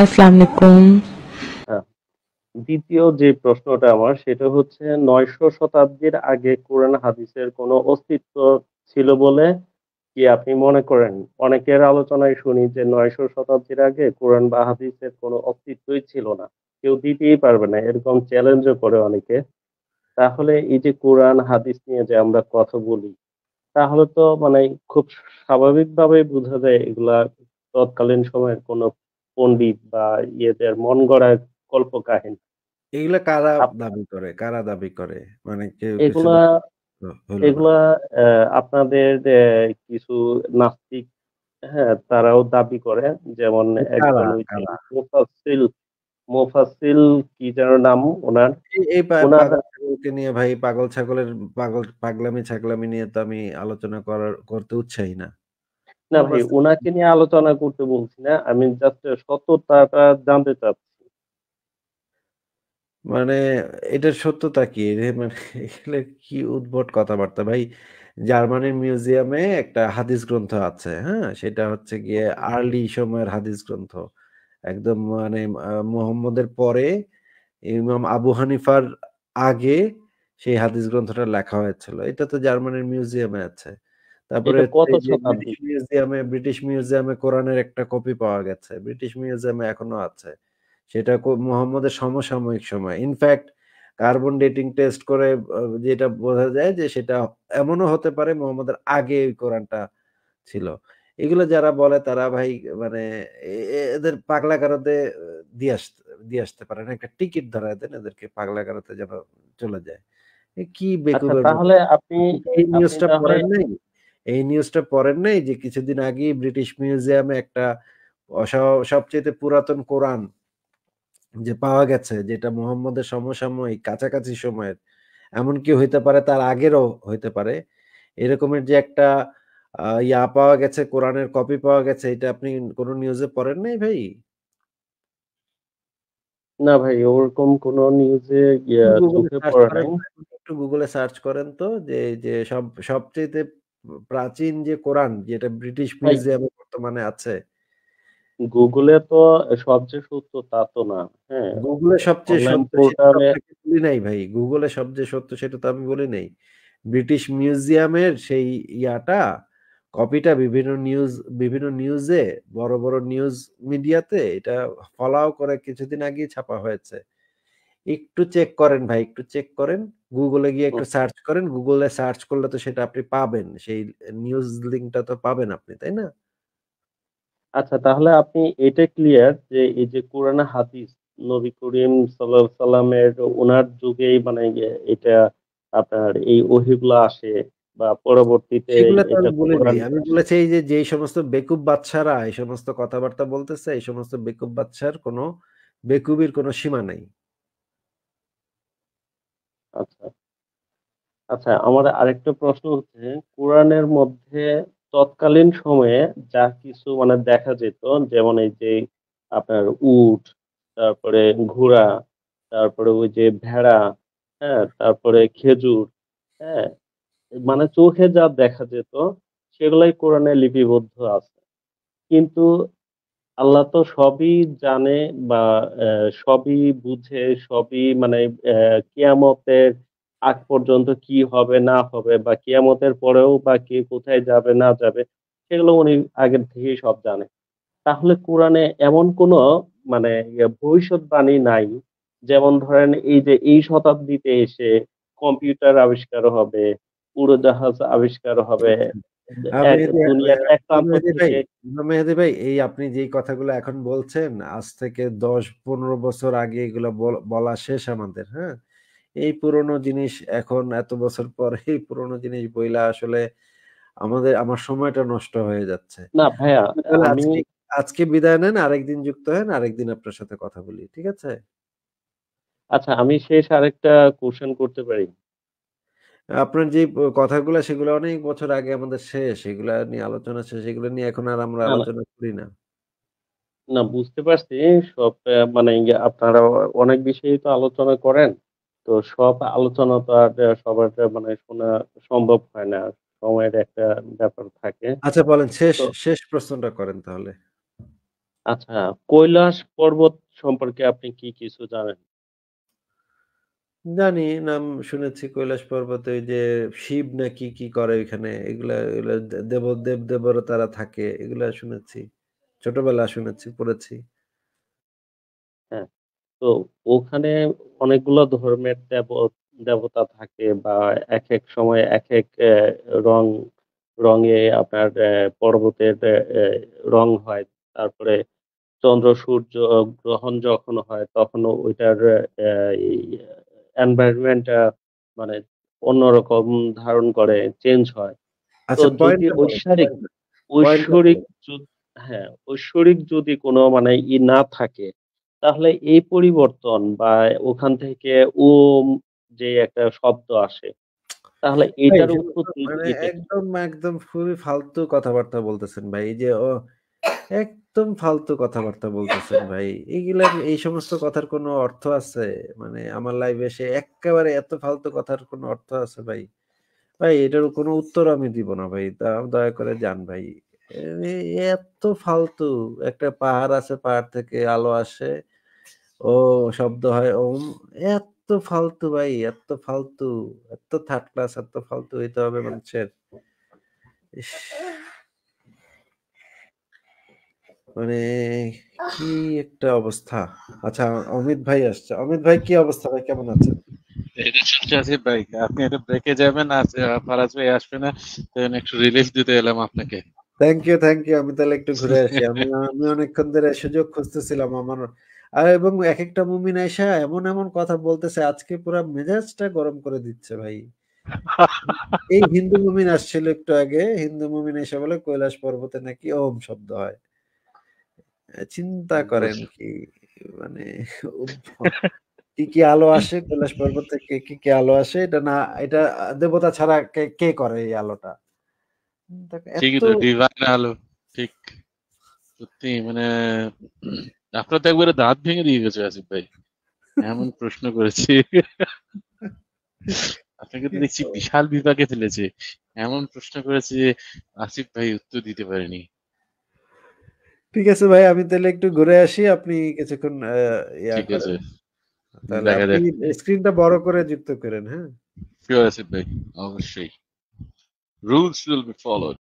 আসসালামু হ্যাঁ, দ্বিতীয় যে প্রশ্নটা আমার সেটা হচ্ছে নয়শো শতাব্দীর আগে কোরআন হাদিসের কোনো অস্তিত্ব ছিল বলে কি আপনি মনে করেন অনেকের আলোচনায় শুনি যে নয়শো শতাব্দীর আগে কোরআন বা হাদিসের কোনো অস্তিত্বই ছিল না কেউ দিতেই পারবে না এরকম চ্যালেঞ্জও করে অনেকে তাহলে এই যে কোরআন হাদিস নিয়ে যে আমরা কথা বলি তাহলে তো মানে খুব স্বাভাবিকভাবে বোঝা যায় এগুলা তৎকালীন সময়ের কোনো পন্ডিত বা ইয়েদের মন গড়া কল্প কাহিনী এগুলা কারা দাবি করে কারা দাবি করে মানে এগুলা এগুলা আপনাদের কিছু নাস্তিক হ্যাঁ তারাও দাবি করে যেমন মোফাসিল কি যেন নাম ওনার নিয়ে ভাই পাগল ছাগলের পাগল পাগলামি ছাগলামি নিয়ে তো আমি আলোচনা করার করতে উৎসাহী না না ভাই ওনাকে নিয়ে আলোচনা করতে বলছি না আমি জাস্ট সত্যতাটা জানতে চাচ্ছি মানে এটার সত্যতা কি মানে কি উদ্ভট কথাবার্তা ভাই জার্মানির মিউজিয়ামে একটা হাদিস গ্রন্থ আছে হ্যাঁ সেটা হচ্ছে গিয়ে আর্লি সময়ের হাদিস গ্রন্থ একদম মানে মোহাম্মদের পরে ইমাম আবু হানিফার আগে সেই হাদিস গ্রন্থটা লেখা হয়েছিল এটা তো জার্মানির মিউজিয়ামে আছে তারপরে কত মিউজিয়ামে ব্রিটিশ মিউজিয়ামে কোরআনের একটা কপি পাওয়া গেছে ব্রিটিশ মিউজিয়ামে এখনো আছে সেটা মোহাম্মদের সমসাময়িক সময় ইনফ্যাক্ট কার্বন ডেটিং টেস্ট করে যেটা বোঝা যায় যে সেটা এমনও হতে পারে মোহাম্মদের আগে ওই কোরআনটা ছিল এগুলো যারা বলে তারা ভাই মানে এদের পাগলা কারতে দিয়ে আসতে দিয়ে আসতে পারে একটা টিকিট ধরা দেন এদেরকে পাগলা কারতে যেন চলে যায় কি আচ্ছা, বেকুবের তাহলে আপনি এই নিউজটা পড়েন নাই এই নিউজটা পড়েন নাই যে কিছুদিন আগে ব্রিটিশ মিউজিয়ামে একটা সবচেয়ে পুরাতন কোরআন যে পাওয়া গেছে যেটা মোহাম্মদের সমসাময়িক কাছাকাছি সময়ের এমনকি হইতে পারে তার আগেরও হইতে পারে এরকমের যে একটা ইয়া পাওয়া গেছে কোরআনের কপি পাওয়া গেছে এটা আপনি কোনো নিউজে পড়েন নাই ভাই না ভাই ওরকম কোন নিউজে একটু গুগলে সার্চ করেন তো যে যে সব সবচেয়ে প্রাচীন যে কোরআন যেটা ব্রিটিশ মিউজিয়ামে বর্তমানে আছে গুগলে তো সবচেয়ে সত্য তা তো না হ্যাঁ গুগলে সবচেয়ে সত্য বলি নাই ভাই গুগলে সবচেয়ে সত্য সেটা তো আমি বলি নাই ব্রিটিশ মিউজিয়ামের সেই ইয়াটা কপিটা বিভিন্ন নিউজ বিভিন্ন নিউজে বড় বড় নিউজ মিডিয়াতে এটা ফলাও করে কিছুদিন আগে ছাপা হয়েছে একটু চেক করেন ভাই একটু চেক করেন গুগলে গিয়ে একটু সার্চ করেন গুগলে সার্চ করলে তো সেটা আপনি পাবেন সেই নিউজ লিংকটা তো পাবেন আপনি তাই না আচ্ছা তাহলে আপনি এটা ক্লিয়ার যে এই যে কোরআন হাদিস নবী করিম সাল্লাল্লাহু সাল্লামের ওনার যুগেই মানে ইয়ে এটা আপনার এই ওহিগুলো আসে বা পরবর্তীতে আমি বলেছি এই যে যেই সমস্ত বেকুব বাচ্চারা এই সমস্ত কথাবার্তা বলতেছে এই সমস্ত বেকুব বাচ্চার কোনো বেকুবির কোনো সীমা নাই আচ্ছা। আচ্ছা আমার আরেকটা প্রশ্ন হচ্ছে কোরআনের মধ্যে তৎকালীন সময়ে যা কিছু মানে দেখা যেত যেমন এই যে আপনার উট, তারপরে ঘোড়া, তারপরে ওই যে ভেড়া, হ্যাঁ? তারপরে খেজুর, হ্যাঁ? মানে চোখে যা দেখা যেত সেগুলাই কোরআনে লিপিবদ্ধ আছে। কিন্তু আল্লাহ তো সবই জানে বা সবই বুঝে সবই মানে কিয়ামতের আগ পর্যন্ত কি হবে না হবে বা কিয়ামতের পরেও বা কে কোথায় যাবে না যাবে সেগুলো উনি আগের থেকেই সব জানে তাহলে কোরআনে এমন কোনো মানে ইয়ে ভবিষ্যৎবাণী নাই যেমন ধরেন এই যে এই শতাব্দীতে এসে কম্পিউটার আবিষ্কার হবে উড়োজাহাজ আবিষ্কার হবে হ্যাঁ, হ্যাঁ, হ্যাঁ, মেহেদি ভাই এই আপনি যে কথাগুলো এখন বলছেন আজ থেকে দশ পনেরো বছর আগে এগুলো বলা শেষ আমাদের হ্যাঁ এই পুরনো জিনিস এখন এত বছর পর এই পুরনো জিনিস বইলা আসলে আমাদের আমার সময়টা নষ্ট হয়ে যাচ্ছে না ভাইয়া আজকে বিদায় নেন আরেকদিন যুক্ত হন আরেকদিন আপনার সাথে কথা বলি ঠিক আছে আচ্ছা আমি শেষ আরেকটা কোশ্চেন করতে পারি আপনার যে কথাগুলো সেগুলো অনেক বছর আগে আমাদের শেষ এগুলো নিয়ে আলোচনা শেষ এগুলো নিয়ে এখন আর আমরা আলোচনা করি না না বুঝতে পারছি সব মানে আপনারা অনেক বিষয়ে তো আলোচনা করেন তো সব আলোচনা তো আর সবার মানে শোনা সম্ভব হয় না সময়ের একটা ব্যাপার থাকে আচ্ছা বলেন শেষ শেষ প্রশ্নটা করেন তাহলে আচ্ছা কৈলাস পর্বত সম্পর্কে আপনি কি কিছু জানেন জানি নাম শুনেছি কৈলাস পর্বতে ওই যে শিব নাকি কি করে এখানে এগুলা এগুলা দেব দেব দেবর তারা থাকে এগুলা শুনেছি ছোটবেলা শুনেছি পড়েছি হ্যাঁ তো ওখানে অনেকগুলো ধর্মের দেব দেবতা থাকে বা এক এক সময় এক এক রং রঙে আপনার পর্বতের রং হয় তারপরে চন্দ্র সূর্য গ্রহণ যখন হয় তখন ওইটার এনভায়রনমেন্ট মানে অন্যরকম ধারণ করে চেঞ্জ হয় আচ্ছা, ঐশ্বরিক ঐশ্বরিক হ্যাঁ ঐশ্বরিক যদি কোনো মানে ই না থাকে তাহলে এই পরিবর্তন বা ওখান থেকে ওম যে একটা শব্দ আসে তাহলে এটার উৎপত্তি মানে একদম একদম খুবই ফালতু কথাবার্তা বলতেছেন ভাই এই যে ও একদম ফালতু কথাবার্তা বলতেছেন ভাই এইগুলা এই সমস্ত কথার কোনো অর্থ আছে মানে আমার লাইভে এসে একেবারে এত ফালতু কথার কোনো অর্থ আছে ভাই ভাই এটার কোনো উত্তর আমি দিব না ভাই দয়া করে যান ভাই এত ফালতু একটা পাহাড় আছে পাহাড় থেকে আলো আসে ও শব্দ হয় ওম এত ফালতু ভাই এত ফালতু এত থার্ড ক্লাস এত ফালতু হইতে হবে মানুষের মানে কি একটা অবস্থা আচ্ছা অমিত ভাই আসছে অমিত ভাই কি অবস্থা ভাই কেমন আছেন ভাই আপনি একটা ব্রেকে যাবেন আর ফারাজ ভাই আসবে না তখন একটু রিলিফ দিতে এলাম আপনাকে থ্যাংক ইউ থ্যাংক ইউ আমি তাহলে একটু ঘুরে আসি আমি আমি অনেকক্ষণ ধরে সুযোগ খুঁজতেছিলাম আমার আর এবং এক একটা মুমিন আয়সা এমন এমন কথা বলতেছে আজকে পুরো মেজাজটা গরম করে দিচ্ছে ভাই এই হিন্দু মুমিন আসছিল একটু আগে হিন্দু মুমিন এসে বলে কৈলাস পর্বতে নাকি ওম শব্দ হয় চিন্তা হ্যাঁ, করেন কি মানে কি কি আলো আসে কৈলাস পর্বত থেকে কি কি আলো আসে এটা না এটা দেবতা ছাড়া কে করে এই আলোটা ঠিকই তো ডিভাইন আলো ঠিক সত্যি মানে আপনার তো একবারে দাঁত ভেঙে দিয়ে গেছে আসিফ ভাই এমন প্রশ্ন করেছে আপনাকে তো দেখছি বিশাল বিপাকে ফেলেছে এমন প্রশ্ন করেছে যে আসিফ ভাই উত্তর দিতে পারেনি ঠিক আছে ভাই আমি তাহলে একটু ঘুরে আসি আপনি কিছুক্ষণ ঠিক আছে তাহলে স্ক্রিনটা বড় করে যুক্ত করেন হ্যাঁ ঠিক আছে ভাই অবশ্যই রুলস উইল বি ফলোড